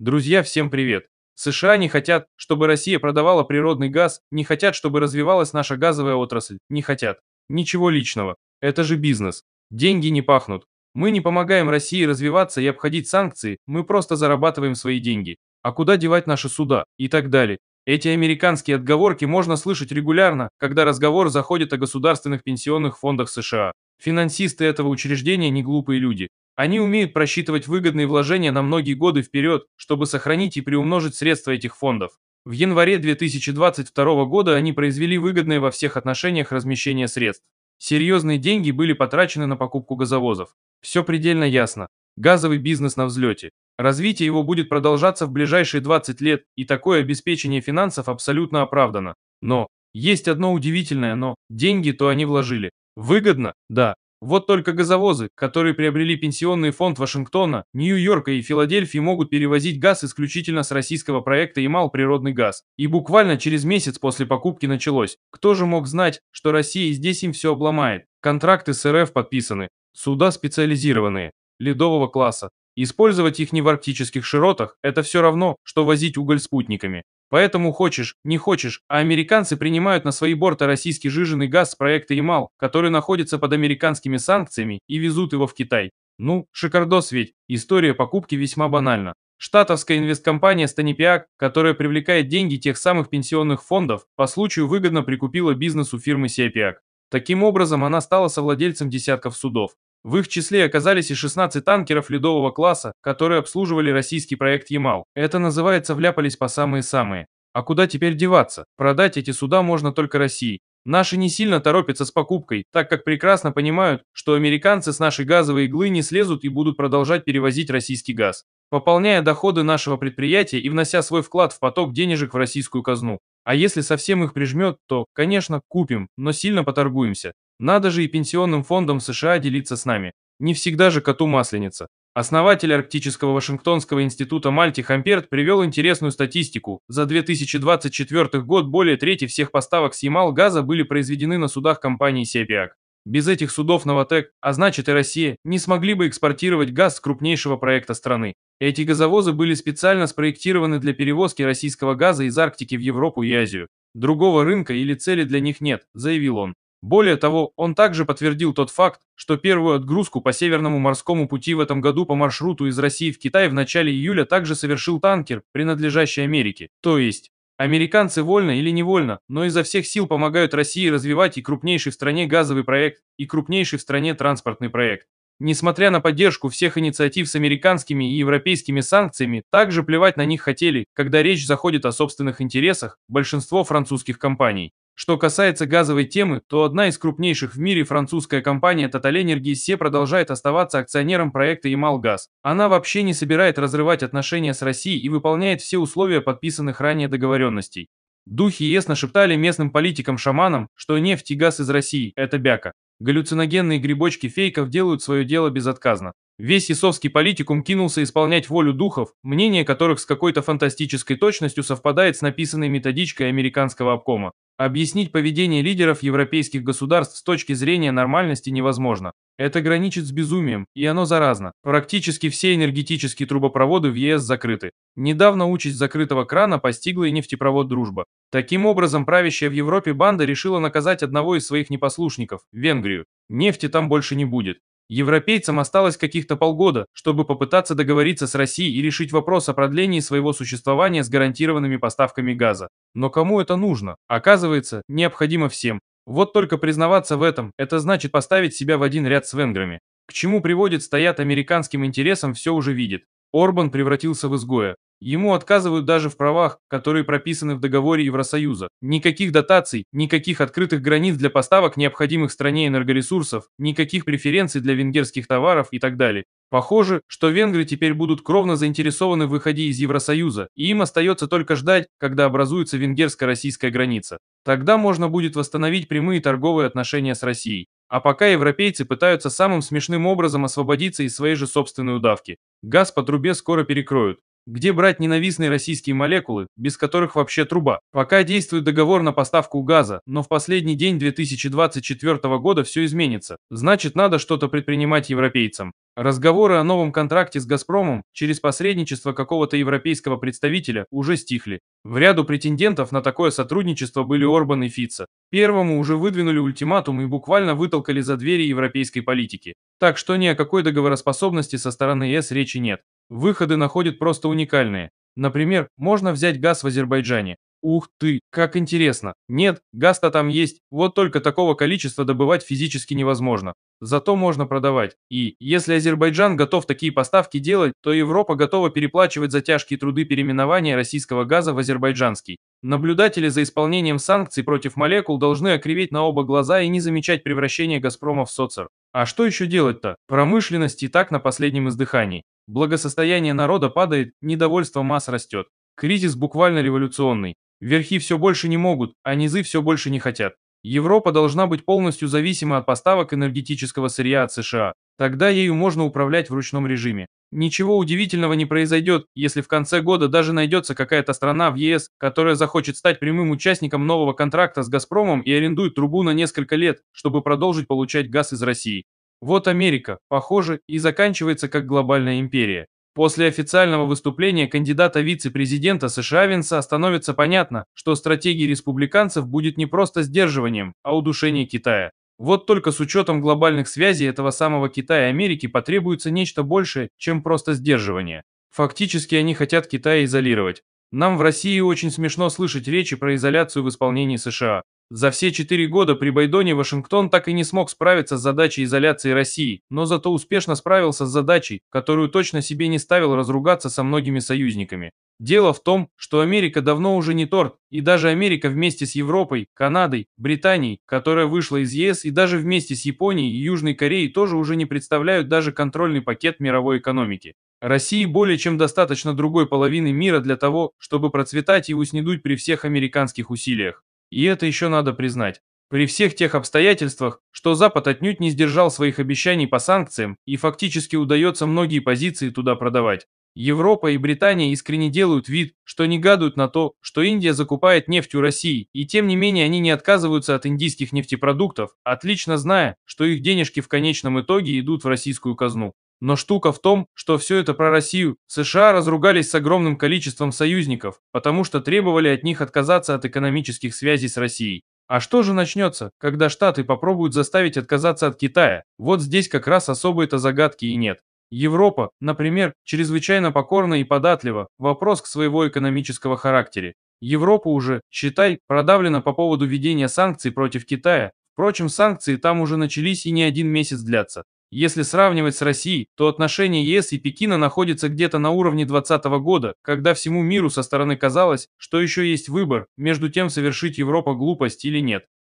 Друзья, всем привет! США не хотят, чтобы Россия продавала природный газ, не хотят, чтобы развивалась наша газовая отрасль, не хотят. Ничего личного. Это же бизнес. Деньги не пахнут. Мы не помогаем России развиваться и обходить санкции, мы просто зарабатываем свои деньги. А куда девать наши суда? И так далее. Эти американские отговорки можно слышать регулярно, когда разговор заходит о государственных пенсионных фондах США. Финансисты этого учреждения не глупые люди. Они умеют просчитывать выгодные вложения на многие годы вперед, чтобы сохранить и приумножить средства этих фондов. В январе 2022 года они произвели выгодное во всех отношениях размещение средств. Серьезные деньги были потрачены на покупку газовозов. Все предельно ясно. Газовый бизнес на взлете. Развитие его будет продолжаться в ближайшие 20 лет, и такое обеспечение финансов абсолютно оправдано. Но, есть одно удивительное но, деньги то они вложили. Выгодно? Да. Вот только газовозы, которые приобрели пенсионный фонд Вашингтона, Нью-Йорка и Филадельфии могут перевозить газ исключительно с российского проекта «Ямал природный газ». И буквально через месяц после покупки началось. Кто же мог знать, что Россия здесь им все обломает? Контракты с РФ подписаны. Суда специализированные. Ледового класса. Использовать их не в арктических широтах – это все равно, что возить уголь спутниками. Поэтому хочешь, не хочешь, а американцы принимают на свои борта российский жиженый газ с проекта Ямал, который находится под американскими санкциями, и везут его в Китай. Ну, шикардос ведь, история покупки весьма банальна. Штатовская инвесткомпания «Станипиак», которая привлекает деньги тех самых пенсионных фондов, по случаю выгодно прикупила бизнес у фирмы «Сиапиак». Таким образом, она стала совладельцем десятков судов. В их числе оказались и 16 танкеров ледового класса, которые обслуживали российский проект «Ямал». Это называется «вляпались по самые-самые». А куда теперь деваться? Продать эти суда можно только России. Наши не сильно торопятся с покупкой, так как прекрасно понимают, что американцы с нашей газовой иглы не слезут и будут продолжать перевозить российский газ, пополняя доходы нашего предприятия и внося свой вклад в поток денежек в российскую казну. А если совсем их прижмет, то, конечно, купим, но сильно поторгуемся. Надо же и пенсионным фондам США делиться с нами. Не всегда же коту масленица. Основатель Арктического Вашингтонского института Мальти Хамперт привел интересную статистику. За 2024 год более трети всех поставок с Ямал-газа были произведены на судах компании «Сепиак». Без этих судов «Новотек», а значит и Россия, не смогли бы экспортировать газ с крупнейшего проекта страны. Эти газовозы были специально спроектированы для перевозки российского газа из Арктики в Европу и Азию. Другого рынка или цели для них нет, заявил он. Более того, он также подтвердил тот факт, что первую отгрузку по Северному морскому пути в этом году по маршруту из России в Китай в начале июля также совершил танкер, принадлежащий Америке. То есть, американцы вольно или невольно, но изо всех сил помогают России развивать и крупнейший в стране газовый проект, и крупнейший в стране транспортный проект. Несмотря на поддержку всех инициатив с американскими и европейскими санкциями, также плевать на них хотели, когда речь заходит о собственных интересах большинство французских компаний. Что касается газовой темы, то одна из крупнейших в мире французская компания Total Energy SE продолжает оставаться акционером проекта Ямалгаз. Она вообще не собирает разрывать отношения с Россией и выполняет все условия подписанных ранее договоренностей. Духи ЕС нашептали местным политикам-шаманам, что нефть и газ из России – это бяка. Галлюциногенные грибочки фейков делают свое дело безотказно. Весь есовский политикум кинулся исполнять волю духов, мнение которых с какой-то фантастической точностью совпадает с написанной методичкой американского обкома. Объяснить поведение лидеров европейских государств с точки зрения нормальности невозможно. Это граничит с безумием, и оно заразно. Практически все энергетические трубопроводы в ЕС закрыты. Недавно участь закрытого крана постигла и нефтепровод «Дружба». Таким образом, правящая в Европе банда решила наказать одного из своих непослушников – Венгрию. Нефти там больше не будет. Европейцам осталось каких-то полгода, чтобы попытаться договориться с Россией и решить вопрос о продлении своего существования с гарантированными поставками газа. Но кому это нужно? Оказывается, необходимо всем. Вот только признаваться в этом, это значит поставить себя в один ряд с венграми. К чему приводит стоят американским интересам, все уже видит. Орбан превратился в изгоя. Ему отказывают даже в правах, которые прописаны в договоре Евросоюза. Никаких дотаций, никаких открытых границ для поставок необходимых стране энергоресурсов, никаких преференций для венгерских товаров и так далее. Похоже, что венгры теперь будут кровно заинтересованы в выходе из Евросоюза, и им остается только ждать, когда образуется венгерско-российская граница. Тогда можно будет восстановить прямые торговые отношения с Россией. А пока европейцы пытаются самым смешным образом освободиться из своей же собственной удавки. Газ по трубе скоро перекроют, где брать ненавистные российские молекулы, без которых вообще труба? Пока действует договор на поставку газа, но в последний день 2024 года все изменится. Значит, надо что-то предпринимать европейцам. Разговоры о новом контракте с «Газпромом» через посредничество какого-то европейского представителя уже стихли. В ряду претендентов на такое сотрудничество были Орбан и Фица. Первому уже выдвинули ультиматум и буквально вытолкали за двери европейской политики. Так что ни о какой договороспособности со стороны ЕС речи нет. Выходы находят просто уникальные. Например, можно взять газ в Азербайджане. Ух ты, как интересно. Нет, газ-то там есть, вот только такого количества добывать физически невозможно. Зато можно продавать. И если Азербайджан готов такие поставки делать, то Европа готова переплачивать за тяжкие труды переименования российского газа в азербайджанский. Наблюдатели за исполнением санкций против молекул должны окриветь на оба глаза и не замечать превращение «Газпрома» в соцер. А что еще делать-то? Промышленность и так на последнем издыхании. Благосостояние народа падает, недовольство масс растет. Кризис буквально революционный. Верхи все больше не могут, а низы все больше не хотят. Европа должна быть полностью зависима от поставок энергетического сырья от США. Тогда ею можно управлять в ручном режиме. Ничего удивительного не произойдет, если в конце года даже найдется какая-то страна в ЕС, которая захочет стать прямым участником нового контракта с «Газпромом» и арендует трубу на несколько лет, чтобы продолжить получать газ из России. Вот Америка, похоже, и заканчивается как глобальная империя. После официального выступления кандидата вице-президента США Винса становится понятно, что стратегия республиканцев будет не просто сдерживанием, а удушение Китая. Вот только с учетом глобальных связей этого самого Китая и Америки потребуется нечто большее, чем просто сдерживание. Фактически они хотят Китая изолировать. Нам в России очень смешно слышать речи про изоляцию в исполнении США. За все четыре года при Байдоне Вашингтон так и не смог справиться с задачей изоляции России, но зато успешно справился с задачей, которую точно себе не ставил разругаться со многими союзниками. Дело в том, что Америка давно уже не торт, и даже Америка вместе с Европой, Канадой, Британией, которая вышла из ЕС, и даже вместе с Японией и Южной Кореей тоже уже не представляют даже контрольный пакет мировой экономики. России более чем достаточно другой половины мира для того, чтобы процветать и уснедуть при всех американских усилиях. И это еще надо признать. При всех тех обстоятельствах, что Запад отнюдь не сдержал своих обещаний по санкциям и фактически удается многие позиции туда продавать, Европа и Британия искренне делают вид, что не гадают на то, что Индия закупает нефть у России, и тем не менее они не отказываются от индийских нефтепродуктов, отлично зная, что их денежки в конечном итоге идут в российскую казну. Но штука в том, что все это про Россию. США разругались с огромным количеством союзников, потому что требовали от них отказаться от экономических связей с Россией. А что же начнется, когда Штаты попробуют заставить отказаться от Китая? Вот здесь как раз особой-то загадки и нет. Европа, например, чрезвычайно покорна и податлива, вопрос к своего экономического характере. Европа уже, считай, продавлена по поводу введения санкций против Китая. Впрочем, санкции там уже начались и не один месяц длятся. Если сравнивать с Россией, то отношения ЕС и Пекина находятся где-то на уровне 2020 года, когда всему миру со стороны казалось, что еще есть выбор, между тем совершить Европа глупость или нет.